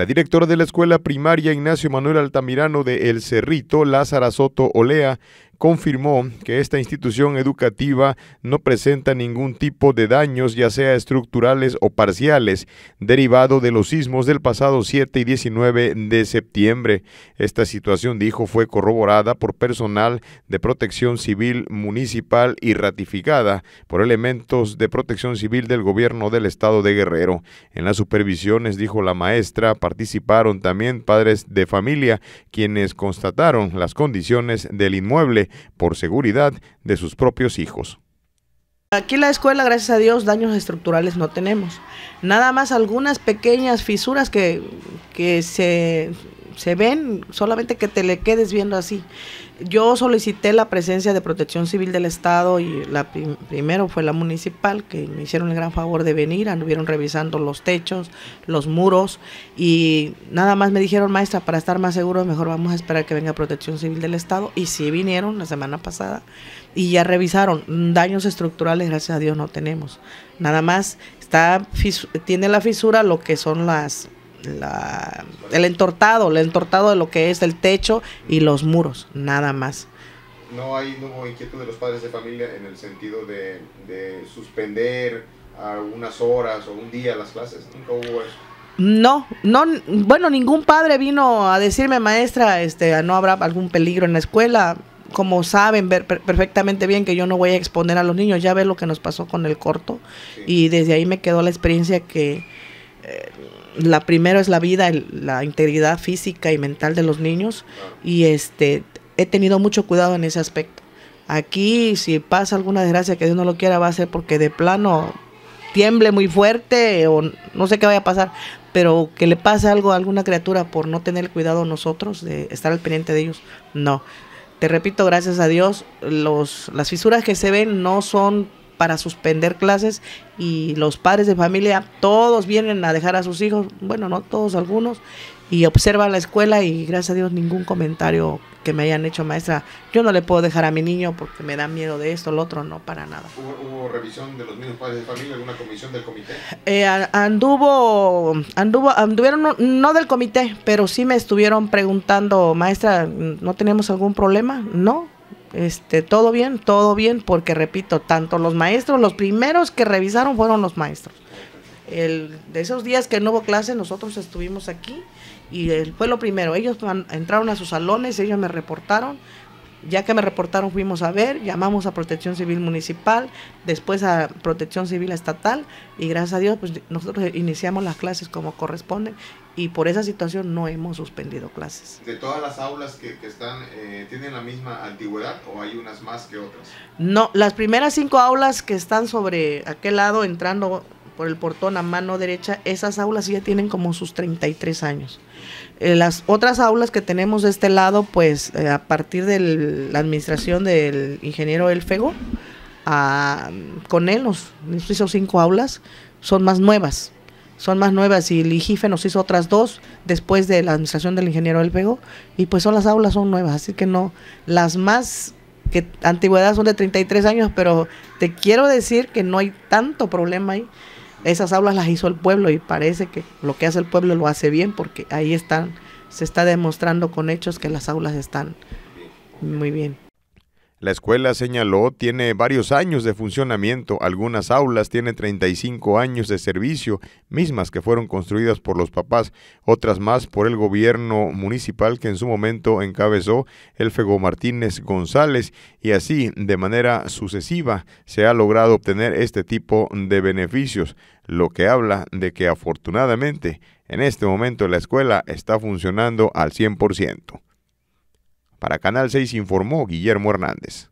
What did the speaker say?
La directora de la escuela primaria Ignacio Manuel Altamirano de El Cerrito, Lázara Soto Olea, confirmó que esta institución educativa no presenta ningún tipo de daños, ya sea estructurales o parciales, derivado de los sismos del pasado 7 y 19 de septiembre. Esta situación, dijo, fue corroborada por personal de protección civil municipal y ratificada por elementos de protección civil del gobierno del estado de Guerrero. En las supervisiones, dijo la maestra, participaron también padres de familia quienes constataron las condiciones del inmueble por seguridad de sus propios hijos. Aquí en la escuela, gracias a Dios, daños estructurales no tenemos. Nada más algunas pequeñas fisuras que, que se se ven, solamente que te le quedes viendo así. Yo solicité la presencia de Protección Civil del Estado y la primero fue la municipal, que me hicieron el gran favor de venir, anduvieron revisando los techos, los muros y nada más me dijeron, maestra, para estar más seguros mejor vamos a esperar que venga Protección Civil del Estado y sí vinieron la semana pasada y ya revisaron. Daños estructurales, gracias a Dios, no tenemos. Nada más está tiene la fisura lo que son las el entortado, el entortado de lo que es el techo y los muros, nada más. No hay inquietud de los padres de familia en el sentido de, suspender algunas horas o un día las clases, nunca hubo eso. No, no, bueno, ningún padre vino a decirme, maestra, este, no habrá algún peligro en la escuela. Como saben ver perfectamente bien que yo no voy a exponer a los niños, ya ve lo que nos pasó con el corto y desde ahí me quedó la experiencia que eh, la primera es la vida, la integridad física y mental de los niños y este he tenido mucho cuidado en ese aspecto. Aquí si pasa alguna desgracia que Dios no lo quiera va a ser porque de plano tiemble muy fuerte o no sé qué vaya a pasar, pero que le pase algo a alguna criatura por no tener cuidado nosotros de estar al pendiente de ellos, no. Te repito, gracias a Dios, los, las fisuras que se ven no son para suspender clases y los padres de familia, todos vienen a dejar a sus hijos, bueno, no todos, algunos, y observan la escuela y gracias a Dios ningún comentario que me hayan hecho maestra, yo no le puedo dejar a mi niño porque me da miedo de esto, el otro, no, para nada. ¿Hubo, revisión de los mismos padres de familia, alguna comisión del comité? Eh, anduvo, anduvo, anduvieron, no, no, del comité, pero sí me estuvieron preguntando, maestra, ¿no tenemos algún problema? No, este, todo bien, todo bien, porque repito, tanto los maestros, los primeros que revisaron fueron los maestros. de esos días que no hubo clase, nosotros estuvimos aquí y eh, fue lo primero. Ellos entraron a sus salones, ellos me reportaron, ya que me reportaron fuimos a ver, llamamos a Protección Civil Municipal, después a Protección Civil Estatal y gracias a Dios pues nosotros iniciamos las clases como corresponde y por esa situación no hemos suspendido clases. ¿De todas las aulas que, están, eh, tienen la misma antigüedad o hay unas más que otras? No, las primeras cinco aulas que están sobre aquel lado entrando por el portón a mano derecha, esas aulas ya tienen como sus 33 años. Eh, las otras aulas que tenemos de este lado, pues eh, a partir de la administración del ingeniero Elfego, a, ah, con él nos, hizo cinco aulas, son más nuevas. Son más nuevas y el IGIFE nos hizo otras dos después de la administración del ingeniero Elfego. Y pues son las aulas, son nuevas, así que no. Las más que antigüedad son de 33 años, pero te quiero decir que no hay tanto problema ahí esas aulas las hizo el pueblo y parece que lo que hace el pueblo lo hace bien porque ahí están, se está demostrando con hechos que las aulas están muy bien. La escuela señaló tiene varios años de funcionamiento, algunas aulas tienen 35 años de servicio, mismas que fueron construidas por los papás, otras más por el gobierno municipal que en su momento encabezó el Fego Martínez González y así de manera sucesiva se ha logrado obtener este tipo de beneficios, lo que habla de que afortunadamente en este momento la escuela está funcionando al 100%. Para Canal 6 informó Guillermo Hernández.